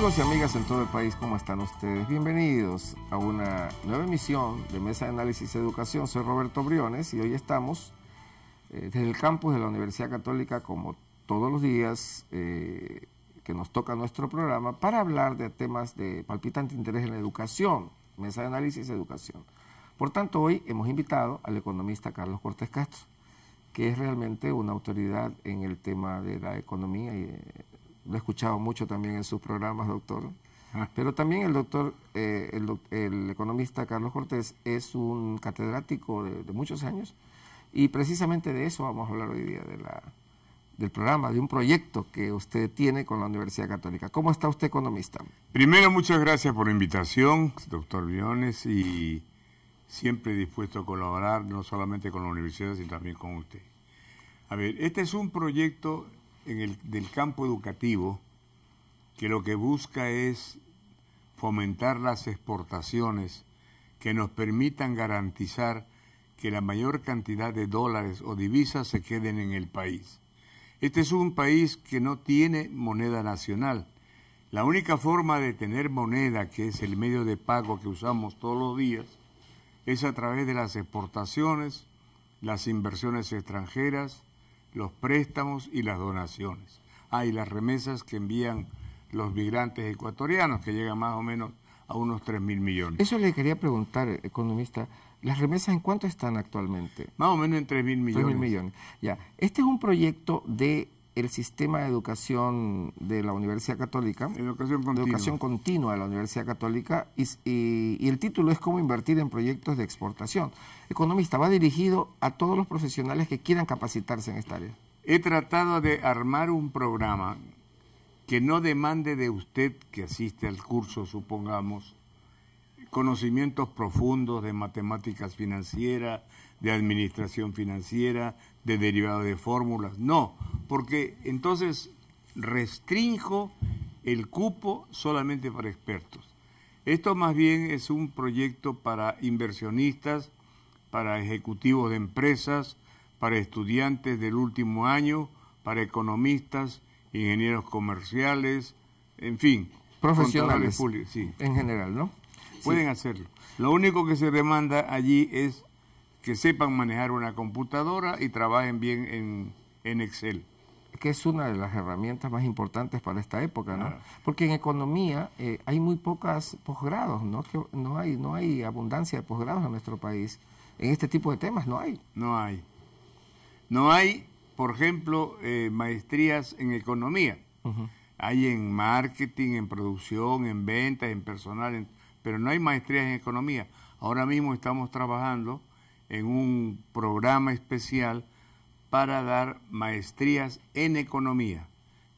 Amigos y amigas en todo el país, ¿cómo están ustedes? Bienvenidos a una nueva emisión de Mesa de Análisis de Educación. Soy Roberto Briones y hoy estamos eh, desde el campus de la Universidad Católica, como todos los días eh, que nos toca nuestro programa, para hablar de temas de palpitante interés en la educación, Mesa de Análisis Educación. Por tanto, hoy hemos invitado al economista Carlos Cortés Castro, que es realmente una autoridad en el tema de la economía y eh, lo he escuchado mucho también en sus programas, doctor. Ah. Pero también el doctor, eh, el, economista Carlos Cortés, es un catedrático de, muchos años y precisamente de eso vamos a hablar hoy día, del programa, de un proyecto que usted tiene con la Universidad Católica. ¿Cómo está usted, economista? Primero, muchas gracias por la invitación, doctor Biones, y siempre dispuesto a colaborar no solamente con la universidad, sino también con usted. A ver, este es un proyecto en el, del campo educativo que lo que busca es fomentar las exportaciones que nos permitan garantizar que la mayor cantidad de dólares o divisas se queden en el país. Este es un país que no tiene moneda nacional. La única forma de tener moneda, que es el medio de pago que usamos todos los días, es a través de las exportaciones, las inversiones extranjeras, los préstamos y las donaciones. Hay ah, las remesas que envían los migrantes ecuatorianos, que llegan más o menos a unos 3 mil millones. Eso le quería preguntar, economista. ¿Las remesas en cuánto están actualmente? Más o menos en 3 mil millones. 3 mil millones. Ya. Este es un proyecto de el sistema de educación de la Universidad Católica. Educación continua. de la Universidad Católica y, el título es Cómo invertir en proyectos de exportación. Economista, va dirigido a todos los profesionales que quieran capacitarse en esta área. He tratado de armar un programa que no demande de usted que asiste al curso, supongamos, conocimientos profundos de matemáticas financieras, de administración financiera, de derivado de fórmulas. No, porque entonces restrinjo el cupo solamente para expertos. Esto más bien es un proyecto para inversionistas, para ejecutivos de empresas, para estudiantes del último año, para economistas, ingenieros comerciales, en fin. Profesionales. En general, ¿no? Pueden hacerlo. Lo único que se demanda allí es que sepan manejar una computadora y trabajen bien en, Excel que es una de las herramientas más importantes para esta época, ¿no? Porque en economía eh, hay muy pocas posgrados, ¿no? no hay no hay abundancia de posgrados en nuestro país. En este tipo de temas no hay. No hay. No hay, por ejemplo, eh, maestrías en economía. Hay en marketing, en producción, en ventas, en personal, en pero no hay maestrías en economía. Ahora mismo estamos trabajando en un programa especial para dar maestrías en economía,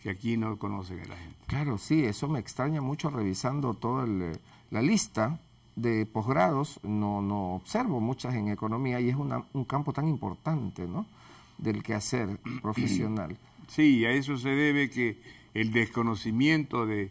que aquí no conocen a la gente. Claro, sí, eso me extraña mucho revisando toda eh, la lista de posgrados, no, no observo muchas en economía y es un campo tan importante, ¿no? Del quehacer profesional. Sí, y a eso se debe que el desconocimiento de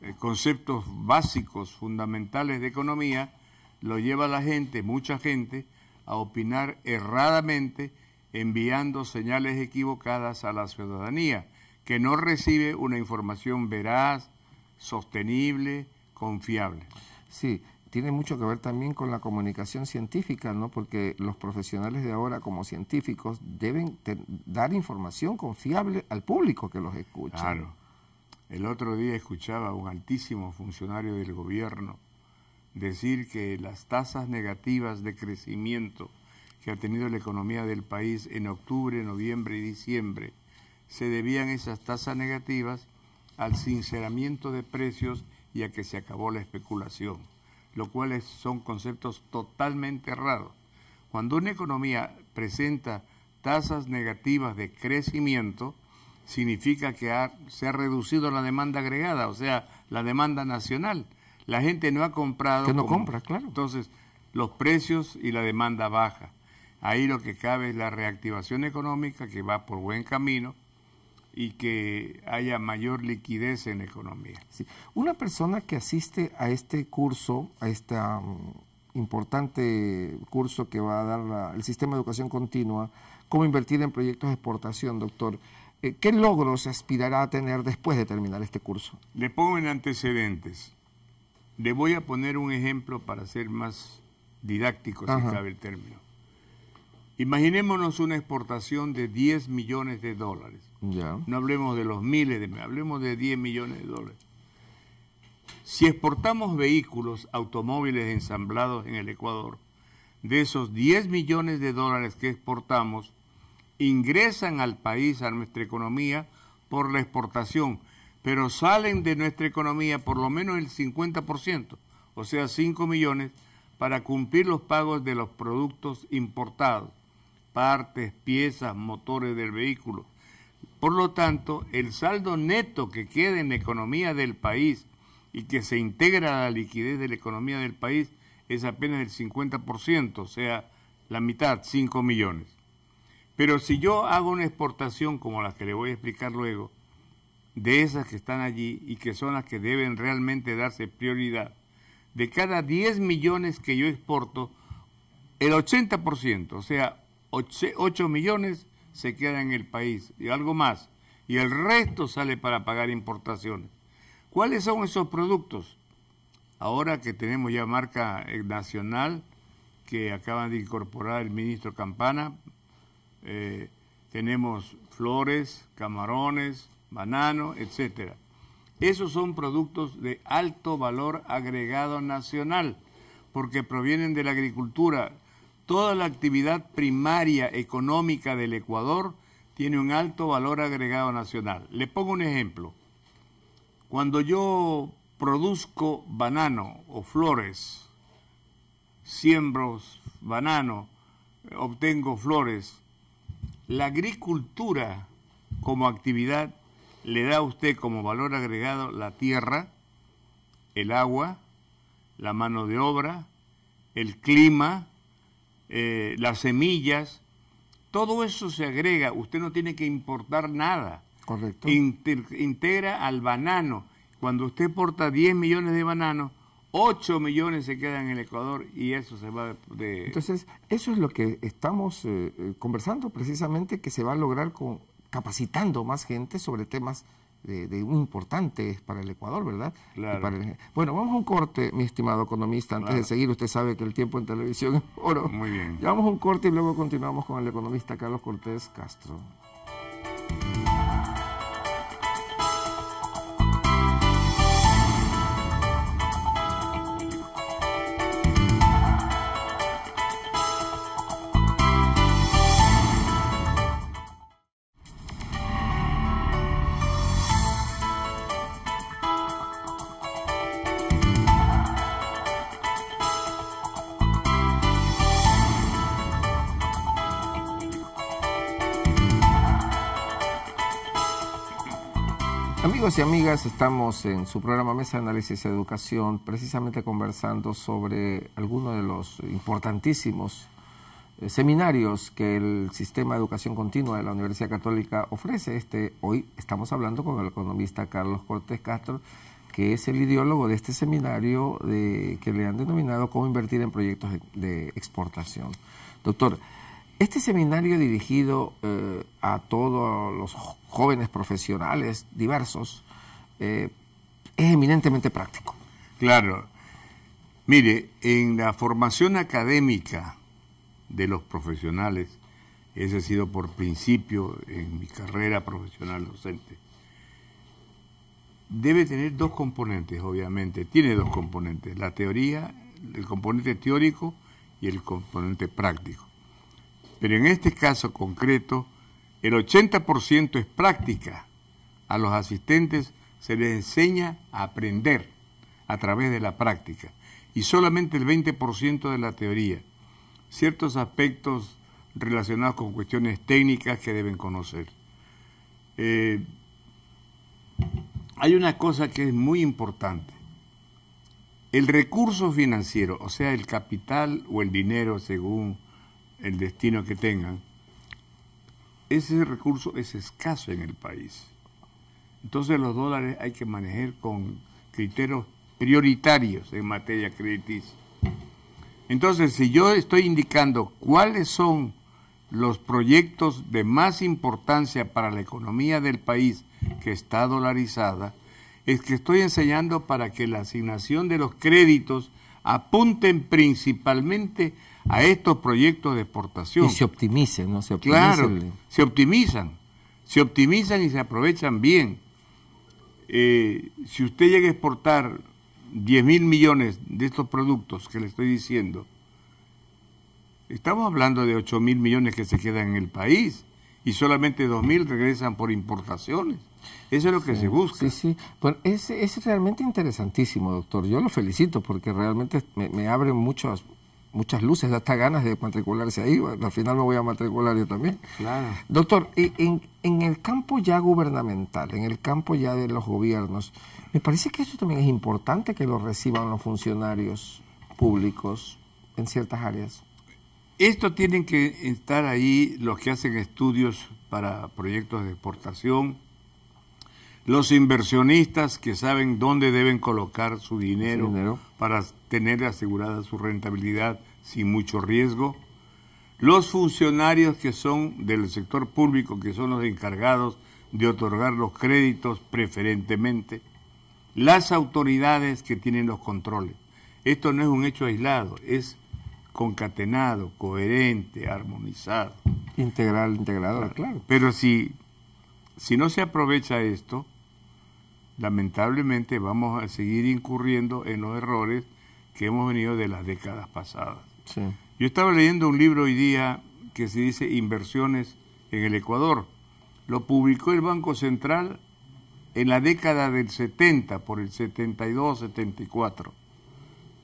eh, conceptos básicos, fundamentales de economía, lo lleva la gente, mucha gente, a opinar erradamente, enviando señales equivocadas a la ciudadanía, que no recibe una información veraz, sostenible, confiable. Sí, tiene mucho que ver también con la comunicación científica, ¿no? Porque los profesionales de ahora como científicos deben dar información confiable al público que los escucha. Claro. El otro día escuchaba a un altísimo funcionario del gobierno decir que las tasas negativas de crecimiento que ha tenido la economía del país en octubre, noviembre y diciembre se debían esas tasas negativas al sinceramiento de precios y a que se acabó la especulación, lo cual son conceptos totalmente errados. Cuando una economía presenta tasas negativas de crecimiento, significa que se ha reducido la demanda agregada, o sea, la demanda nacional. La gente no ha comprado. Que no compra, claro. Entonces, los precios y la demanda baja. Ahí lo que cabe es la reactivación económica que va por buen camino y que haya mayor liquidez en economía. Una persona que asiste a este curso, a este importante curso que va a dar el sistema de educación continua, cómo invertir en proyectos de exportación, doctor, eh, ¿Qué logros aspirará a tener después de terminar este curso? Le pongo en antecedentes. Le voy a poner un ejemplo para ser más didáctico, si cabe el término. Imaginémonos una exportación de 10 millones de dólares. Ya. No hablemos de los miles de hablemos de 10 millones de dólares. Si exportamos vehículos, automóviles ensamblados en el Ecuador, de esos 10 millones de dólares que exportamos, ingresan al país, a nuestra economía, por la exportación, pero salen de nuestra economía por lo menos el 50%, o sea, 5 millones, para cumplir los pagos de los productos importados, partes, piezas, motores del vehículo. Por lo tanto, el saldo neto que queda en la economía del país y que se integra a la liquidez de la economía del país es apenas el 50%, o sea, la mitad, 5 millones. Pero si yo hago una exportación como la que le voy a explicar luego, de esas que están allí y que son las que deben realmente darse prioridad, de cada 10 millones que yo exporto, el 80%, o sea, 8 millones se quedan en el país y algo más, y el resto sale para pagar importaciones. ¿Cuáles son esos productos? Ahora que tenemos ya marca eh, nacional que acaban de incorporar el ministro Campana, eh, tenemos flores, camarones, banano, etcétera. Esos son productos de alto valor agregado nacional, porque provienen de la agricultura. Toda la actividad primaria económica del Ecuador tiene un alto valor agregado nacional. Le pongo un ejemplo. Cuando yo produzco banano o flores, siembros banano, obtengo flores, la agricultura como actividad le da a usted como valor agregado la tierra, el agua, la mano de obra, el clima, eh, las semillas, todo eso se agrega, usted no tiene que importar nada. Correcto. integra al banano. Cuando usted porta 10 millones de bananos, 8 millones se quedan en el Ecuador y eso se va de... Entonces, eso es lo que estamos eh, eh, conversando precisamente, que se va a lograr con, capacitando más gente sobre temas de, importantes para el Ecuador, ¿verdad? Claro. bueno, vamos a un corte, mi estimado economista. Antes de seguir, usted sabe que el tiempo en televisión es oro. Muy bien. Llevamos un corte y luego continuamos con el economista Carlos Cortés Castro. amigas, estamos en su programa Mesa de Análisis de Educación, precisamente conversando sobre algunos de los importantísimos eh, seminarios que el sistema de educación continua de la Universidad Católica ofrece. Este, hoy estamos hablando con el economista Carlos Cortés Castro, que es el ideólogo de este seminario que le han denominado Cómo invertir en proyectos de exportación. Doctor, este seminario dirigido eh, a todos los jóvenes profesionales diversos es eminentemente práctico. Claro. Mire, en la formación académica de los profesionales, ese ha sido por principio en mi carrera profesional docente, debe tener dos componentes, obviamente. Tiene dos componentes, la teoría, el componente teórico y el componente práctico. Pero en este caso concreto, el 80% es práctica. A los asistentes se les enseña a aprender a través de la práctica y solamente el 20% de la teoría. Ciertos aspectos relacionados con cuestiones técnicas que deben conocer. Eh, hay una cosa que es muy importante. El recurso financiero, o sea, el capital o el dinero según el destino que tengan, ese recurso es escaso en el país. Entonces los dólares hay que manejar con criterios prioritarios en materia crediticia. Entonces, si yo estoy indicando cuáles son los proyectos de más importancia para la economía del país que está dolarizada, es que estoy enseñando para que la asignación de los créditos apunten principalmente a estos proyectos de exportación. Y se optimicen, ¿no? Se Claro, se optimizan, se optimizan y se aprovechan bien eh, si usted llega a exportar 10 mil millones de estos productos que le estoy diciendo, estamos hablando de 8 mil millones que se quedan en el país y solamente 2 mil regresan por importaciones. Eso es lo que se busca. Sí, sí. Bueno, es, es, realmente interesantísimo, doctor. Yo lo felicito porque realmente me, me abre muchas muchas luces, da hasta ganas de matricularse ahí, al final me voy a matricular yo también. Doctor, en, en, el campo ya gubernamental, en el campo ya de los gobiernos, me parece que eso también es importante que lo reciban los funcionarios públicos en ciertas áreas. Esto tienen que estar ahí los que hacen estudios para proyectos de exportación, los inversionistas que saben dónde deben colocar su dinero, para tener asegurada su rentabilidad sin mucho riesgo, los funcionarios que son del sector público, que son los encargados de otorgar los créditos preferentemente, las autoridades que tienen los controles. Esto no es un hecho aislado, es concatenado, coherente, armonizado. Integral, integrado, claro. Ah, claro. Pero si, si no se aprovecha esto, lamentablemente vamos a seguir incurriendo en los errores que hemos venido de las décadas pasadas. Yo estaba leyendo un libro hoy día que se dice Inversiones en el Ecuador. Lo publicó el Banco Central en la década del 70, por el 72, 74.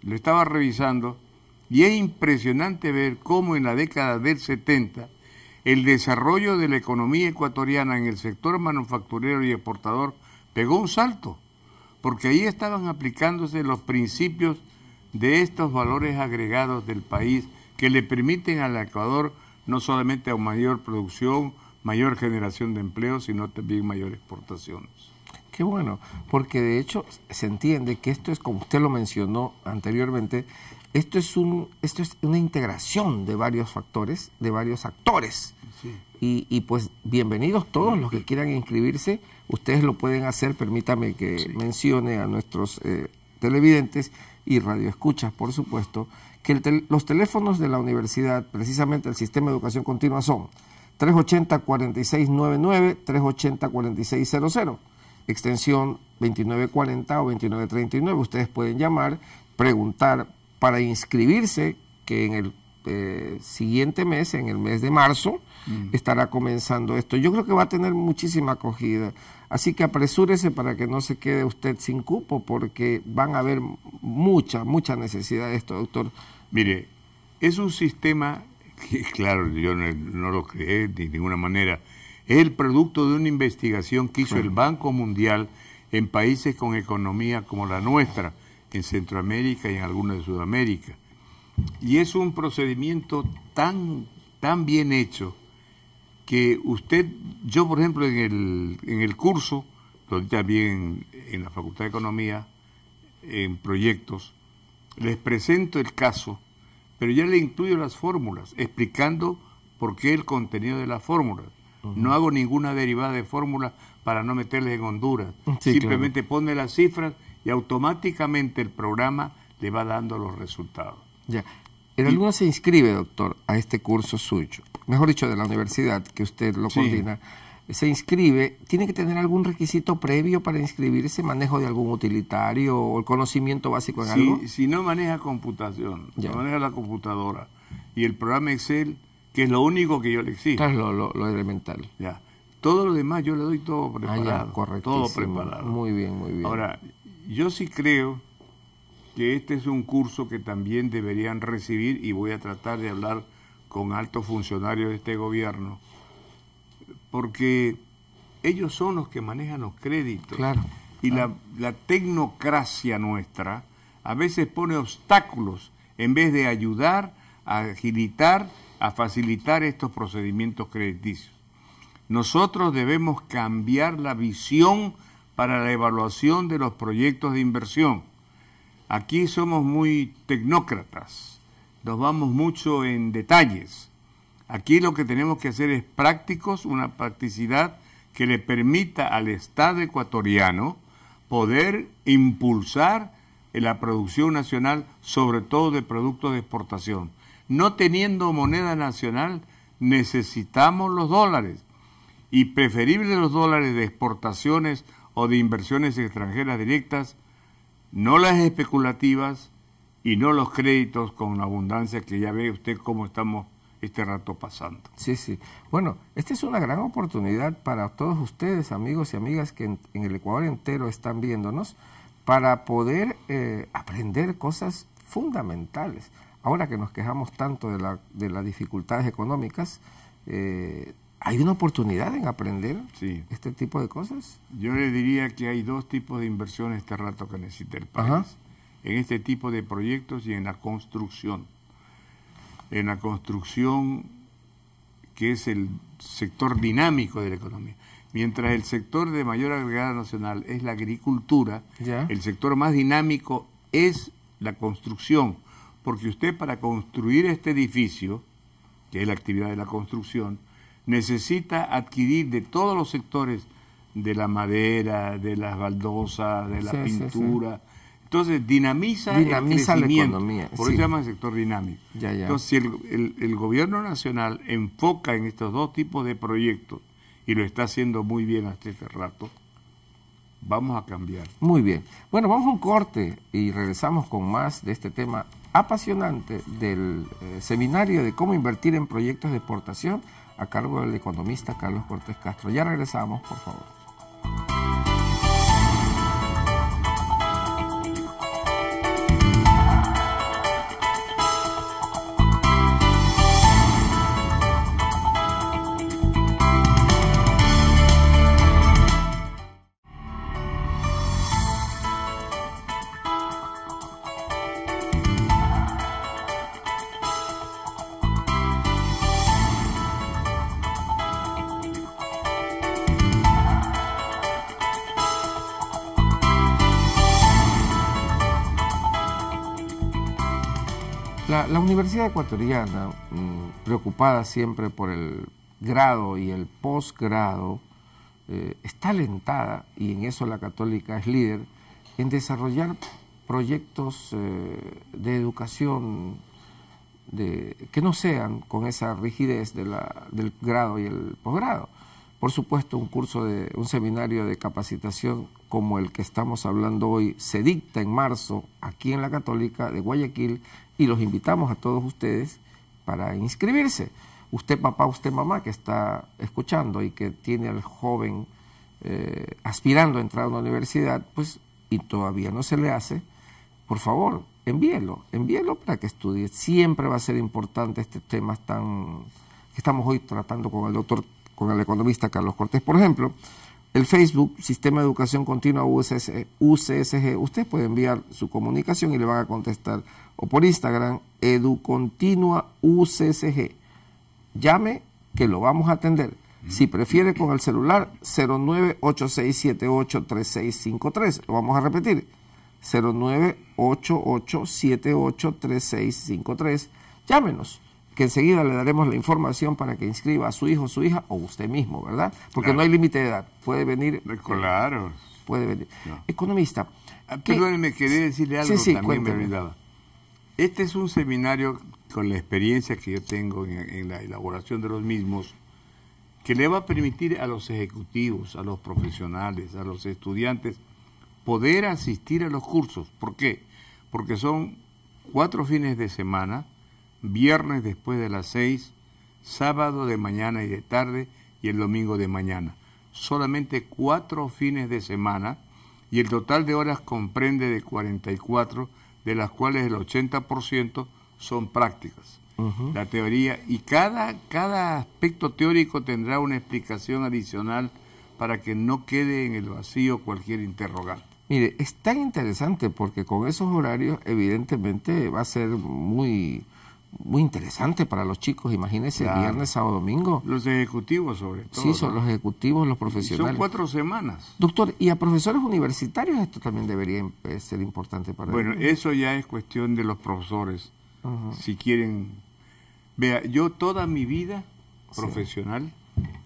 Lo estaba revisando y es impresionante ver cómo en la década del 70 el desarrollo de la economía ecuatoriana en el sector manufacturero y exportador pegó un salto, porque ahí estaban aplicándose los principios de estos valores agregados del país que le permiten al Ecuador no solamente a mayor producción, mayor generación de empleo, sino también mayor exportación. Qué bueno, porque de hecho se entiende que esto es, como usted lo mencionó anteriormente, esto es, un, esto es una integración de varios factores, de varios actores, y, pues bienvenidos todos los que quieran inscribirse. Ustedes lo pueden hacer, permítame que mencione a nuestros eh, televidentes y radioescuchas, por supuesto, que los teléfonos de la universidad, precisamente el sistema de educación continua, son 380-4699, 380-4600, extensión 2940 o 2939. Ustedes pueden llamar, preguntar para inscribirse, que en el eh, siguiente mes, en el mes de marzo, estará comenzando esto. Yo creo que va a tener muchísima acogida. Así que apresúrese para que no se quede usted sin cupo, porque van a haber mucha, mucha necesidad de esto, doctor. Mire, es un sistema que, claro, yo no, lo creé de ninguna manera, es el producto de una investigación que hizo el Banco Mundial en países con economía como la nuestra, en Centroamérica y en algunos de Sudamérica. Y es un procedimiento tan, tan bien hecho que usted, yo por ejemplo en el, en el curso, también en la Facultad de Economía, en proyectos, les presento el caso, pero ya le incluyo las fórmulas, explicando por qué el contenido de las fórmulas. No hago ninguna derivada de fórmulas para no meterles en Honduras. Simplemente pone las cifras y automáticamente el programa le va dando los resultados. Ya. El alumno se inscribe, doctor, a este curso suyo, mejor dicho, de la universidad, que usted lo coordina, se inscribe, ¿tiene que tener algún requisito previo para inscribirse, manejo de algún utilitario o el conocimiento básico en algo? Si no maneja computación, ya. no maneja la computadora y el programa Excel, que es lo único que yo le exijo. Claro, lo, elemental. Ya. Todo lo demás yo le doy todo ah, preparado. Ah, todo preparado. Muy bien, muy bien. Ahora, yo sí creo que este es un curso que también deberían recibir y voy a tratar de hablar con altos funcionarios de este gobierno, porque ellos son los que manejan los créditos. y La, la tecnocracia nuestra a veces pone obstáculos en vez de ayudar a agilitar, a facilitar estos procedimientos crediticios. Nosotros debemos cambiar la visión para la evaluación de los proyectos de inversión Aquí somos muy tecnócratas, nos vamos mucho en detalles. Aquí lo que tenemos que hacer es prácticos, una practicidad que le permita al Estado ecuatoriano poder impulsar la producción nacional, sobre todo de productos de exportación. No teniendo moneda nacional, necesitamos los dólares y preferible los dólares de exportaciones o de inversiones extranjeras directas no las especulativas y no los créditos con abundancia que ya ve usted cómo estamos este rato pasando. Sí, sí. Bueno, esta es una gran oportunidad para todos ustedes, amigos y amigas que en, el Ecuador entero están viéndonos, para poder eh, aprender cosas fundamentales. Ahora que nos quejamos tanto de, la, de las dificultades económicas, eh, ¿Hay una oportunidad en aprender este tipo de cosas? Yo le diría que hay dos tipos de inversiones este rato que necesita el país. En este tipo de proyectos y en la construcción. En la construcción que es el sector dinámico de la economía. Mientras el sector de mayor agregada nacional es la agricultura, el sector más dinámico es la construcción. Porque usted para construir este edificio, que es la actividad de la construcción, necesita adquirir de todos los sectores de la madera, de las baldosas, de la pintura. Entonces dinamiza, el crecimiento. La economía. Por eso se llama sector dinámico. Entonces, si el, gobierno nacional enfoca en estos dos tipos de proyectos, y lo está haciendo muy bien hasta este rato, vamos a cambiar. Muy bien. Bueno, vamos a un corte y regresamos con más de este tema apasionante del eh, seminario de cómo invertir en proyectos de exportación a cargo del economista Carlos Cortés Castro. Ya regresamos, por favor. la, Universidad Ecuatoriana, mm, preocupada siempre por el grado y el posgrado, eh, está alentada, y en eso la católica es líder, en desarrollar proyectos eh, de educación que no sean con esa rigidez del grado y el posgrado. Por supuesto, un curso de un seminario de capacitación como el que estamos hablando hoy se dicta en marzo aquí en la Católica de Guayaquil y los invitamos a todos ustedes para inscribirse. Usted papá, usted mamá que está escuchando y que tiene al joven eh, aspirando a entrar a una universidad, pues y todavía no se le hace, por favor, envíelo, envíelo para que estudie. Siempre va a ser importante este tema tan que estamos hoy tratando con el doctor, con el economista Carlos Cortés, por ejemplo, el Facebook, Sistema de Educación Continua UCSG, UCSG, usted puede enviar su comunicación y le van a contestar. O por Instagram, EduContinua UCSG. Llame que lo vamos a atender. Si prefiere con el celular 0986783653. Lo vamos a repetir. 0988783653. Llámenos que enseguida le daremos la información para que inscriba a su hijo, su hija o usted mismo, ¿verdad? Porque no hay límite de edad. Puede venir. Eh, eh, claro. puede venir. Economista. Ah, perdóneme, quería decirle algo sí, también me olvidaba. Este es un seminario con la experiencia que yo tengo en la elaboración de los mismos que le va a permitir a los ejecutivos, a los profesionales, a los estudiantes poder asistir a los cursos. ¿Por qué? Porque son cuatro fines de semana viernes después de las seis, sábado de mañana y de tarde y el domingo de mañana. Solamente cuatro fines de semana y el total de horas comprende de 44, de las cuales el 80% son prácticas. La teoría y cada, cada aspecto teórico tendrá una explicación adicional para que no quede en el vacío cualquier interrogante. Mire, es tan interesante porque con esos horarios evidentemente va a ser muy muy interesante para los chicos, imagínense, viernes, sábado, domingo. Los ejecutivos sobre todo. Sí, son los ejecutivos, los profesionales. Son cuatro semanas. Doctor, y a profesores universitarios esto también debería em, eh, ser importante para bueno, ellos. Bueno, eso ya es cuestión de los profesores, si quieren. Vea, yo toda mi vida profesional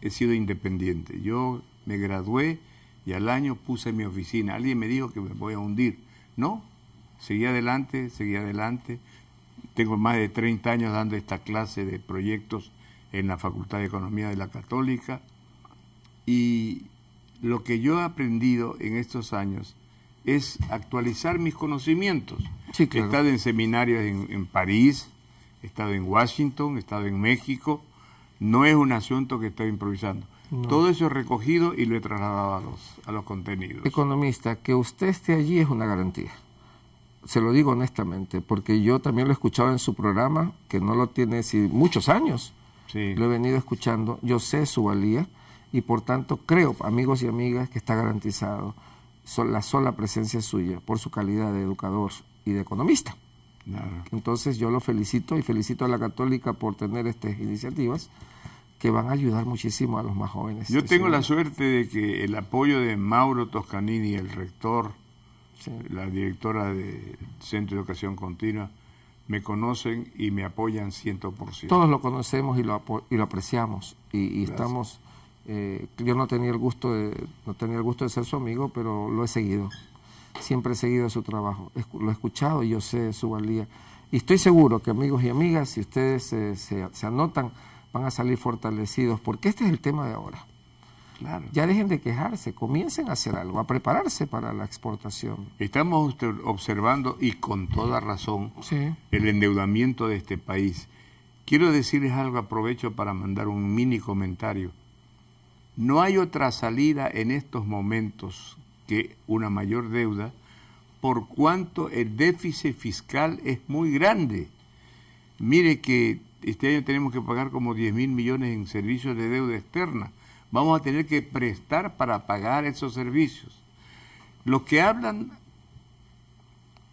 he sido independiente. Yo me gradué y al año puse mi oficina. Alguien me dijo que me voy a hundir. No, seguí adelante, seguí adelante tengo más de 30 años dando esta clase de proyectos en la Facultad de Economía de la Católica y lo que yo he aprendido en estos años es actualizar mis conocimientos. He estado en seminarios en, París, he estado en Washington, he estado en México. No es un asunto que estoy improvisando. Todo eso he recogido y lo he trasladado a los contenidos. Economista, que usted esté allí es una garantía se lo digo honestamente, porque yo también lo he escuchado en su programa, que no lo tiene si, muchos años. Sí. Lo he venido escuchando, yo sé su valía y por tanto creo, amigos y amigas, que está garantizado la sola presencia suya por su calidad de educador y de economista. Entonces yo lo felicito y felicito a la Católica por tener estas iniciativas que van a ayudar muchísimo a los más jóvenes. Yo tengo la suerte de que el apoyo de Mauro Toscanini, el rector, la directora del Centro de Educación Continua, me conocen y me apoyan 100%. Todos lo conocemos y lo, y lo apreciamos y, estamos... Eh, yo no tenía el gusto de no tenía el gusto de ser su amigo, pero lo he seguido. Siempre he seguido su trabajo. Lo he escuchado y yo sé su valía. Y estoy seguro que amigos y amigas, si ustedes eh, se, se anotan, van a salir fortalecidos, porque este es el tema de ahora. Ya dejen de quejarse, comiencen a hacer algo, a prepararse para la exportación. Estamos observando, y con toda razón, el endeudamiento de este país. Quiero decirles algo, aprovecho para mandar un mini comentario. No hay otra salida en estos momentos que una mayor deuda, por cuanto el déficit fiscal es muy grande. Mire que este año tenemos que pagar como 10 mil millones en servicios de deuda externa vamos a tener que prestar para pagar esos servicios. Los que hablan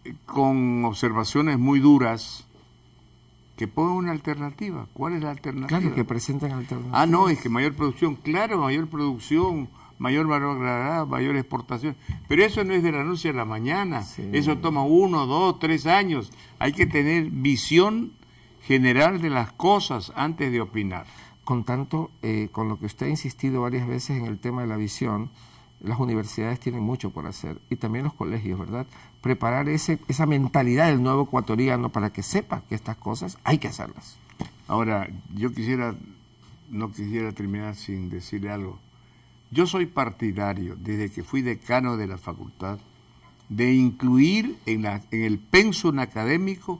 eh, con observaciones muy duras, que pongan una alternativa. ¿Cuál es la alternativa? Claro, que presenten alternativas. Ah, no, es que mayor producción, claro, mayor producción, mayor valor agregado, mayor exportación. Pero eso no es de la noche a la mañana, eso toma uno, dos, tres años. Hay que tener visión general de las cosas antes de opinar. Con tanto, eh, con lo que usted ha insistido varias veces en el tema de la visión, las universidades tienen mucho por hacer y también los colegios, ¿verdad? Preparar ese, esa mentalidad del nuevo ecuatoriano para que sepa que estas cosas hay que hacerlas. Ahora, yo quisiera, no quisiera terminar sin decirle algo. Yo soy partidario, desde que fui decano de la facultad, de incluir en, en el pensum académico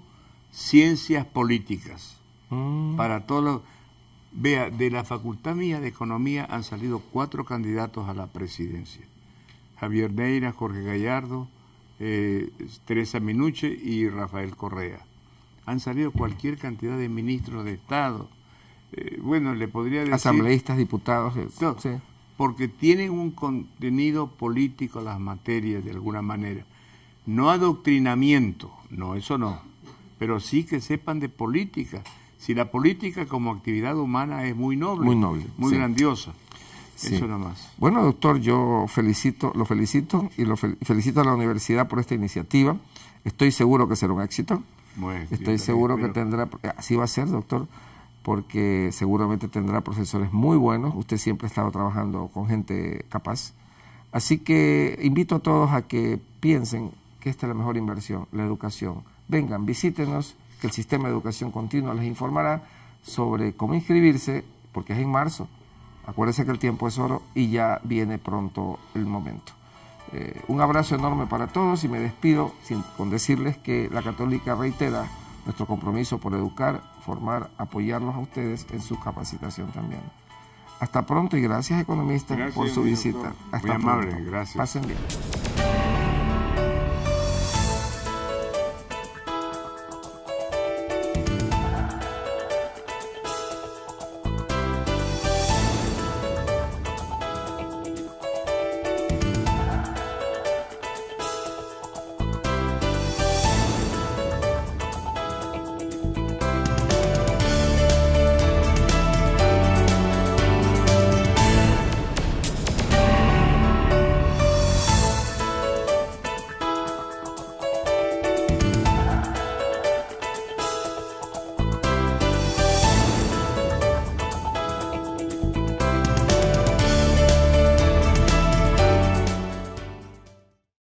ciencias políticas. Mm. Para todos los Vea, de la Facultad Mía de Economía han salido cuatro candidatos a la presidencia. Javier Neira, Jorge Gallardo, eh, Teresa Minuche y Rafael Correa. Han salido cualquier cantidad de ministros de Estado. Eh, bueno, le podría decir... Asambleístas, diputados. Eh, porque tienen un contenido político las materias de alguna manera. No adoctrinamiento, no, eso no. Pero sí que sepan de política si la política como actividad humana es muy noble, muy, noble, muy grandiosa. Eso nada más. Bueno, doctor, yo felicito, lo felicito y lo felicito a la universidad por esta iniciativa. Estoy seguro que será un éxito. Estoy seguro que tendrá, así va a ser, doctor, porque seguramente tendrá profesores muy buenos. Usted siempre ha estado trabajando con gente capaz. Así que invito a todos a que piensen que esta es la mejor inversión, la educación. Vengan, visítenos que el sistema de educación continua les informará sobre cómo inscribirse, porque es en marzo. Acuérdense que el tiempo es oro y ya viene pronto el momento. Eh, un abrazo enorme para todos y me despido con decirles que la Católica reitera nuestro compromiso por educar, formar, apoyarlos a ustedes en su capacitación también. Hasta pronto y gracias economistas por su visita. Hasta Muy pronto. gracias. Pasen bien.